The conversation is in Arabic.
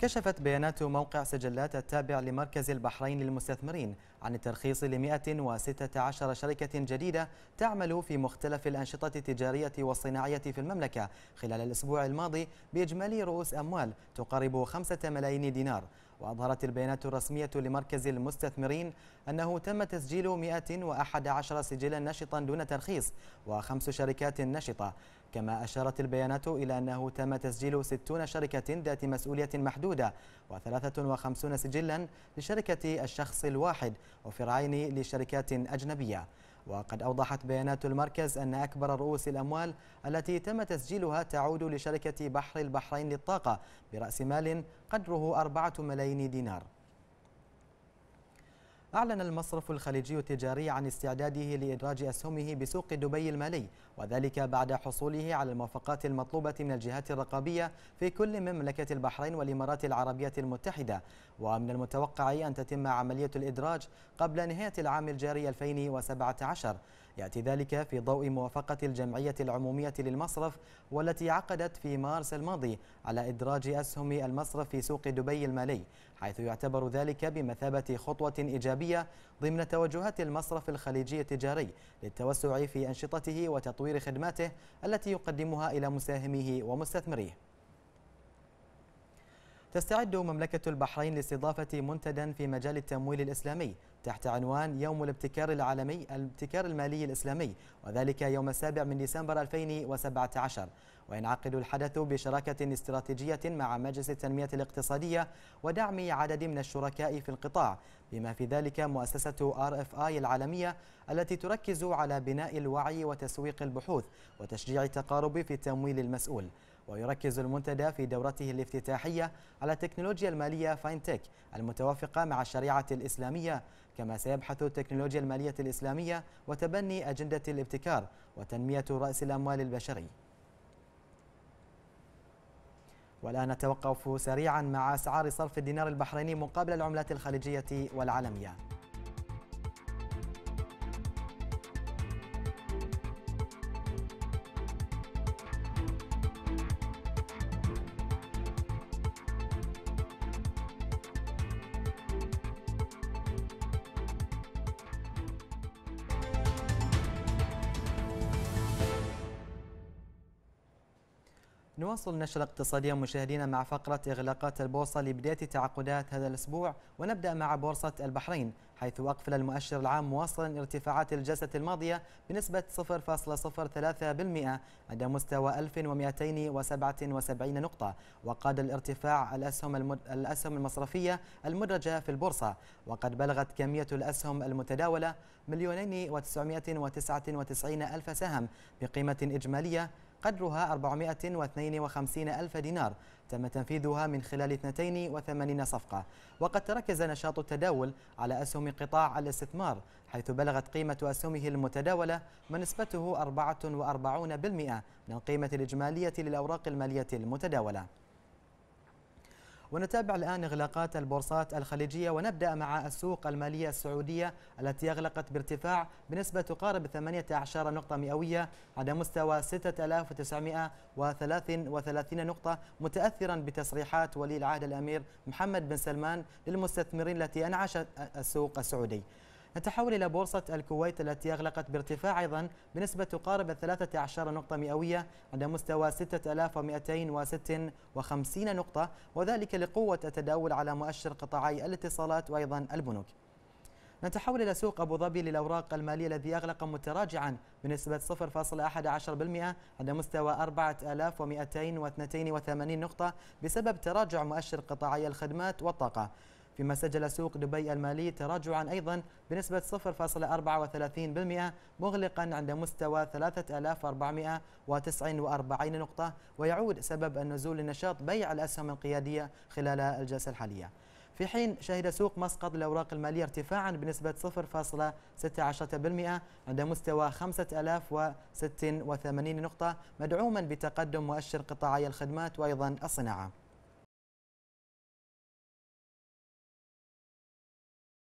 كشفت بيانات موقع سجلات التابع لمركز البحرين للمستثمرين عن الترخيص ل 116 شركة جديدة تعمل في مختلف الأنشطة التجارية والصناعية في المملكة خلال الأسبوع الماضي بإجمالي رؤوس أموال تقارب 5 ملايين دينار وأظهرت البيانات الرسمية لمركز المستثمرين أنه تم تسجيل 111 سجلا نشطا دون ترخيص وخمس شركات نشطة كما أشارت البيانات إلى أنه تم تسجيل 60 شركة ذات مسؤولية محدودة و53 سجلا لشركة الشخص الواحد وفرعين العين لشركات أجنبية وقد أوضحت بيانات المركز أن أكبر رؤوس الأموال التي تم تسجيلها تعود لشركة بحر البحرين للطاقة برأس مال قدره 4 ملايين دينار أعلن المصرف الخليجي التجاري عن استعداده لإدراج أسهمه بسوق دبي المالي وذلك بعد حصوله على الموافقات المطلوبة من الجهات الرقابية في كل مملكة البحرين والإمارات العربية المتحدة ومن المتوقع أن تتم عملية الإدراج قبل نهاية العام الجاري 2017 يأتي ذلك في ضوء موافقة الجمعية العمومية للمصرف والتي عقدت في مارس الماضي على إدراج أسهم المصرف في سوق دبي المالي حيث يعتبر ذلك بمثابة خطوة إيجابية ضمن توجهات المصرف الخليجي التجاري للتوسع في أنشطته وتطوير خدماته التي يقدمها إلى مساهميه ومستثمريه تستعد مملكة البحرين لاستضافة منتدى في مجال التمويل الإسلامي تحت عنوان يوم الابتكار العالمي الابتكار المالي الإسلامي وذلك يوم السابع من ديسمبر 2017 وينعقد الحدث بشراكة استراتيجية مع مجلس التنمية الاقتصادية ودعم عدد من الشركاء في القطاع بما في ذلك مؤسسة RFI العالمية التي تركز على بناء الوعي وتسويق البحوث وتشجيع التقارب في التمويل المسؤول ويركز المنتدى في دورته الافتتاحية على التكنولوجيا المالية فاينتك المتوافقة مع الشريعة الإسلامية كما سيبحث التكنولوجيا المالية الإسلامية وتبني أجندة الابتكار وتنمية رأس الأموال البشري والآن نتوقف سريعا مع أسعار صرف الدينار البحريني مقابل العملات الخليجية والعالمية نواصل نشر اقتصادية مشاهدينا مع فقرة إغلاقات البورصة لبداية تعاقدات هذا الأسبوع ونبدأ مع بورصة البحرين حيث أقفل المؤشر العام مواصلا ارتفاعات الجلسة الماضية بنسبة 0.03% عند مستوى 1277 نقطة وقاد الارتفاع الأسهم, المد... الأسهم المصرفية المدرجة في البورصة وقد بلغت كمية الأسهم المتداولة مليونين و999 ألف سهم بقيمة إجمالية قدرها 452 ألف دينار تم تنفيذها من خلال 82 صفقة وقد تركز نشاط التداول على أسهم قطاع الاستثمار حيث بلغت قيمة أسهمه المتداولة ونسبته 44% من القيمة الإجمالية للأوراق المالية المتداولة ونتابع الآن إغلاقات البورصات الخليجية ونبدأ مع السوق المالية السعودية التي أغلقت بارتفاع بنسبة تقارب 18 نقطة مئوية على مستوى 6933 نقطة متأثرا بتصريحات ولي العهد الأمير محمد بن سلمان للمستثمرين التي أنعشت السوق السعودي نتحول إلى بورصة الكويت التي أغلقت بارتفاع أيضا بنسبة تقارب 13 نقطة مئوية عند مستوى 6256 نقطة وذلك لقوة التداول على مؤشر قطاعي الاتصالات وأيضا البنوك نتحول إلى سوق أبو ظبي للأوراق المالية الذي أغلق متراجعا بنسبة 0.11% عند مستوى 4282 نقطة بسبب تراجع مؤشر قطاعي الخدمات والطاقة فيما سجل سوق دبي المالي تراجعا أيضا بنسبة 0.34% مغلقا عند مستوى 3449 نقطة ويعود سبب النزول لنشاط بيع الأسهم القيادية خلال الجلسة الحالية في حين شهد سوق مسقط الأوراق المالية ارتفاعا بنسبة 0.16% عند مستوى 5086 نقطة مدعوما بتقدم مؤشر قطاعي الخدمات وأيضا الصناعة